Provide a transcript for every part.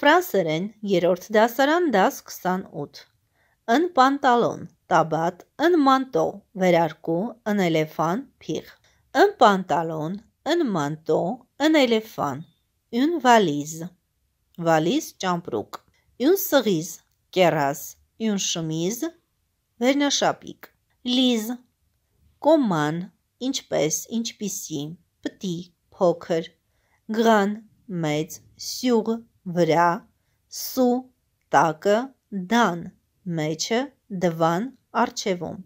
Ֆրանսերեն երրորդ դասարան դաս 28։ Ն պանտալոն, տաբատ, ն մանտո, վերարկու, ն էլեֆան, փիղ։ Ն պանտալոն, ն մանտո, ն էլեֆան։ Ուն վալիզ։ Վալիզ ճամպրուկ։ Ուն սղիզ, կերաս, ուն շմիզ, վերնաշապիկ։ Լիզ։ Կոման, ինչպես, ինչպիսի։ Պտի, փոքր։ Գրան, մեծ, սյուղ, վրա, սու տակը դան, մեջը դվան առջևում։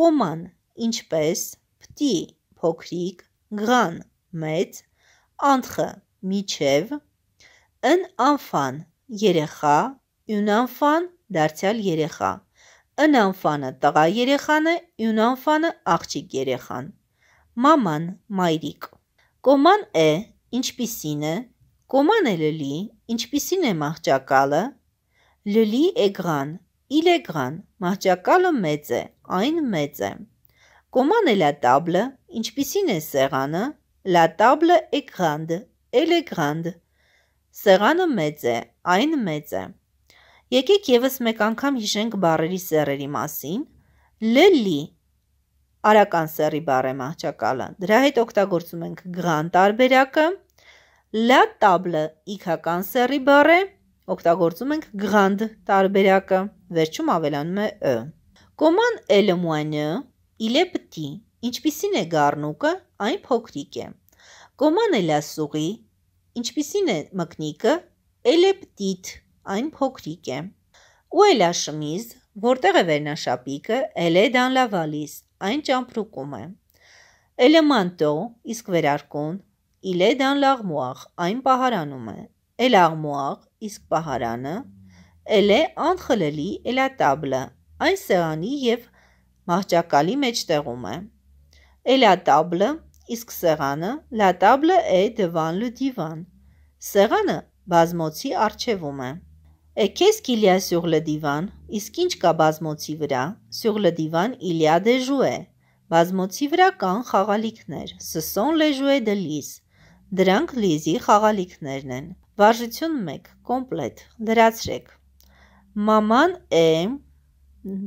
Կոման ինչպես պտի փոքրիկ գղան մեծ, անտխը միջև, ըն անֆան երեխա, յուն անֆան դարձյալ երեխա, ըն անֆանը տղա երեխանը, յուն անֆանը աղջիկ երեխան, մաման մայրիկ։ Կոման է ինչպիսին է, Կոման է լլի, ինչպիսին է մահճակալը։ Լլի էգրան, իլ էգրան, մահճակալը մեծ է, այն մեծ է։ Կոման է լա տաբլը, ինչպիսին է սեղանը։ Լա տաբլը էգրանդ, էլ էգրանդ։ Սեղանը մեծ է, այն մեծ է։ Եկեք եւս մեկ անգամ հիշենք բարերի սերերի մասին։ Լելի արական սերի բառը մահճակալը։ Դրա հետ օգտագործում ենք գրան տարբերակը, La table իքական սեռի բառ է, օգտագործում ենք grand տարբերակը, վերջում ավելանում է ը։ Կոման էլ մուանյը, իլե պտի, ինչպիսին է գարնուկը, այն փոքրիկ է։ Կոման էլ ասուղի, ինչպիսին է մկնիկը, էլե պտիտ, այն փոքրիկ է։ Ու էլ աշմիզ, որտեղ է վերնաշապիկը, էլե դանլավալիս, այն ճամպրուկում է։ Էլեմանտո, իսկ վերարկուն, Իլեդան լաղմուաղ, այն պահարանում է։ Էլ աղմուաղ, իսկ պահարանը, էլ է անխլելի էլատաբլը, այն սեղանի և մահճակալի մեջտեղում է։ Էլատաբլը, իսկ սեղանը, լատաբլը է դվան լը դիվան։ Սեղանը բազմոցի արջևում է։ Էքես կիլյա սյուղլը դիվան, իսկ ինչ կա բազմոցի վրա, սյուղլը դիվան իլյա դեժու է, բազմոցի վրա կան խաղալիքներ, սսոն լեժու է դլիս, Դրանք լիզի խաղալիքներն են։ Վարժություն 1. Կոմպլետ։ Լրացրեք։ Մաման է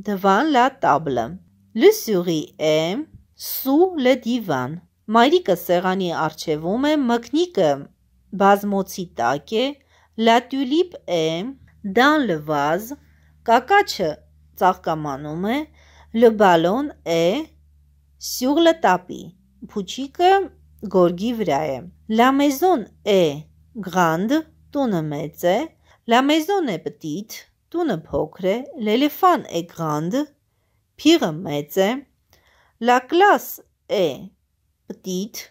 դվան լա տաբլը։ Լսյուրի է սու լե դիվան։ Մայրիկը սեղանի արջևում է, մկնիկը բազմոցի տակ է, լա տյուլիպ է դան լվազ, կակաչը ծաղկամանում է, լը բալոն է, սյուր լը տապի։ Փուչիկը գորգի վրա է։ La maison est grande, տունը մեծ է, la maison est petite, տունը փոքր է, l'éléphant est grand, փիղը մեծ է, la classe est petite,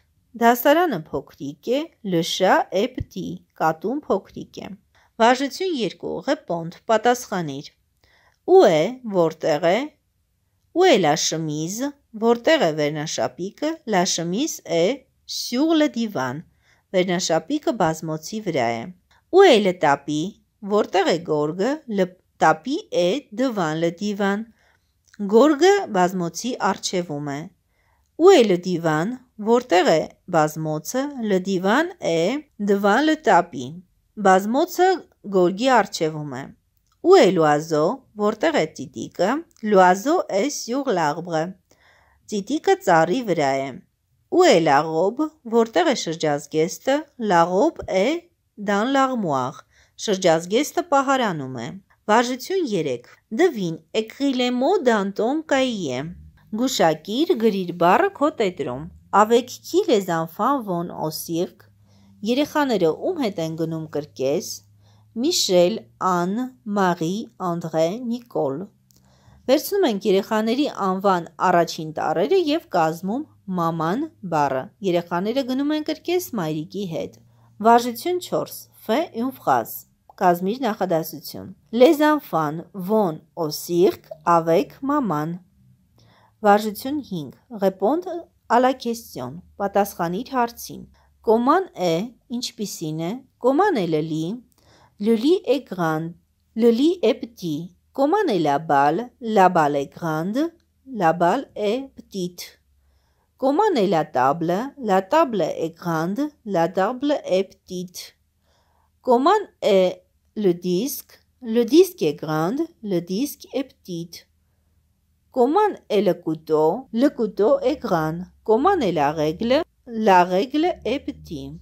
դասարանը փոքրիկ է, le chat est petit, կատուն փոքրիկ է։ Վարժություն 2 ուղղը պոնտ, պատասխանիր։ Ու է, որտեղ է, Où est la chemise? Որտեղ է վերնաշապիկը? La chemise est Շյուղլը դիվան, վերնաշապիկը բազմոցի վրա է։ Ու է լտապի, որտեղ է գորգը, լտապի է դվան լդիվան։ Գորգը բազմոցի արչևում է։ Ու է լդիվան, որտեղ է բազմոցը, լդիվան է դվան լտապի։ Բազմոցը գորգի արչևում է։ Ու է լուազո, որտեղ է տիտիկը, լուազո է սյուղ լաղբղը։ Տիտիկը ծարի վրա է։ Où est la robe? Որտեղ է շրջազգեստը? La robe est dans l'armoire. Շրջազգեստը պահարանում է։ Վարժություն 3. Դվին, écris les mots dans ton cahier. Գուշակիր գրիր բառը քո տետրում։ Avec qui les enfants vont au cirque? Երեխաները ում հետ են գնում կրկես։ Michel, Anne, Marie, André, Nicole։ Վերցնում ենք երեխաների անվան առաջին տառերը եւ կազմում Մաման բառը։ Երեխաները գնում են կրկես մայրիկի հետ։ Վարժություն 4. Ֆե ինֆրազ։ Կազմիր նախադասություն։ Les enfants vont au cirque avec maman։ Վարժություն 5. Répondre à la question։ Պատասխանիր հարցին։ Կոման է, ինչպիսին է, կոման է լլի, լլի է grand, լլի է petit, կոման է լաբալ, լաբալ է grand, լաբալ է petit։ Comment est la table La table est grande, la table est petite. Comment est le disque Le disque est grand, le disque est petit. Comment est le couteau Le couteau est grand. Comment est la règle La règle est petite.